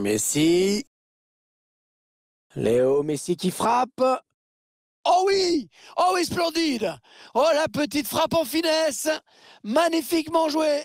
Messi. Léo Messi qui frappe. Oh oui Oh oui, splendide Oh la petite frappe en finesse Magnifiquement jouée